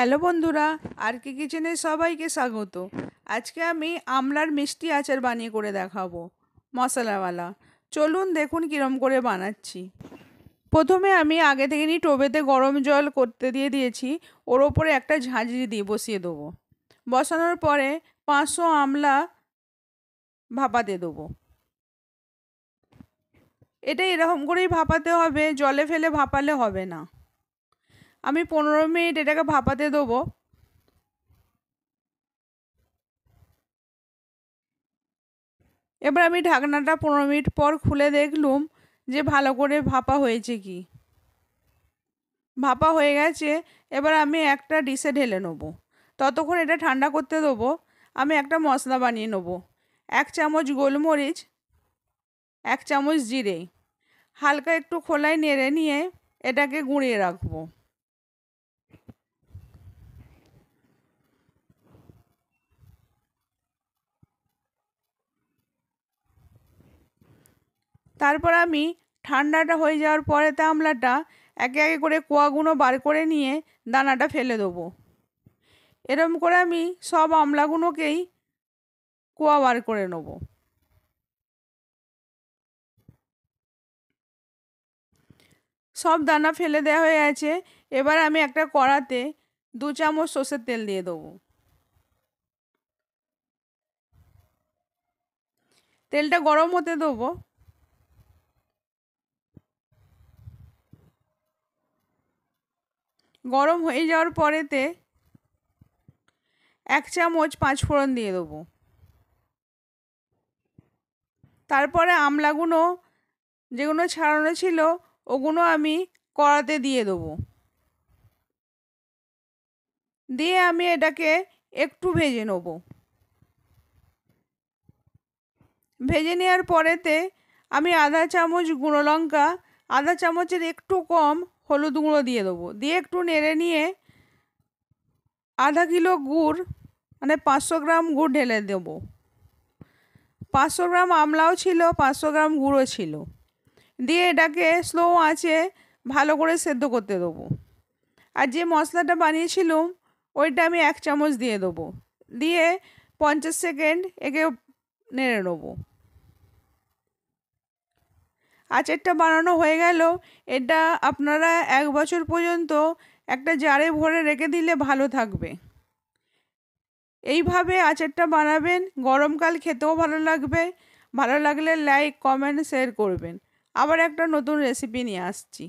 hello বন্ধুরা আর কি কিচেনে সবাইকে স্বাগত আজকে আমি আমলার মিষ্টি আচার বানিয়ে করে দেখাবো মশলাওয়ালা চলুন দেখুন কীরম করে বানাচ্ছি প্রথমে আমি আগে থেকে নিয়ে টোবেতে গরম জল করতে দিয়ে দিয়েছি ওর ওপরে একটা ঝাঁঝরি দিয়ে বসিয়ে দেবো বসানোর পরে পাঁচশো আমলা ভাপাতে দেবো এটা এরকম করেই ভাপাতে হবে জলে ফেলে ভাপালে হবে না আমি পনেরো মিনিট এটাকে ভাপাতে দেবো এবার আমি ঢাকনাটা পনেরো মিনিট পর খুলে দেখলুম যে ভালো করে ভাপা হয়েছে কি ভাপা হয়ে গেছে এবার আমি একটা ডিশে ঢেলে নেবো ততক্ষণ এটা ঠান্ডা করতে দেবো আমি একটা মশলা বানিয়ে নেবো এক চামচ গোলমরিচ এক চামচ জিরে হালকা একটু খোলায় নেড়ে নিয়ে এটাকে গুঁড়িয়ে রাখবো তারপর আমি ঠান্ডাটা হয়ে যাওয়ার পরে তা আমলাটা একে একে করে কোয়াগুলো বার করে নিয়ে দানাটা ফেলে দেবো এরম করে আমি সব আমলাগুলোকেই কোয়া বার করে নেব সব দানা ফেলে দেওয়া হয়ে আছে এবার আমি একটা কড়াতে দু চামচ সর্ষের তেল দিয়ে দেবো তেলটা গরম হতে দেবো গরম হয়ে যাওয়ার পরেতে এক চামচ পাঁচফোড়ন দিয়ে দেবো তারপরে আমলাগুলো যেগুলো ছাড়ানো ছিল ওগুলো আমি কড়াতে দিয়ে দেবো দিয়ে আমি এটাকে একটু ভেজে নেব ভেজে নেওয়ার পরেতে আমি আধা চামচ গুঁড়ো লঙ্কা আধা চামচের একটু কম হলুদ গুঁড়ো দিয়ে দেবো দিয়ে একটু নেড়ে নিয়ে আধা কিলো গুড় মানে পাঁচশো গ্রাম গুড় ঢেলে দেবো পাঁচশো গ্রাম আমলাও ছিল পাঁচশো গ্রাম গুঁড়ো ছিল দিয়ে এটাকে স্লো আঁচে ভালো করে সেদ্ধ করতে দেবো আর যে মশলাটা বানিয়েছিলাম ওইটা আমি এক চামচ দিয়ে দেবো দিয়ে পঞ্চাশ সেকেন্ড একে নেড়ে নেবো আচারটা বানানো হয়ে গেল এটা আপনারা এক বছর পর্যন্ত একটা জারে ভরে রেখে দিলে ভালো থাকবে এইভাবে আচারটা বানাবেন গরমকাল খেতেও ভালো লাগবে ভালো লাগলে লাইক কমেন্ট শেয়ার করবেন আবার একটা নতুন রেসিপি নিয়ে আসছি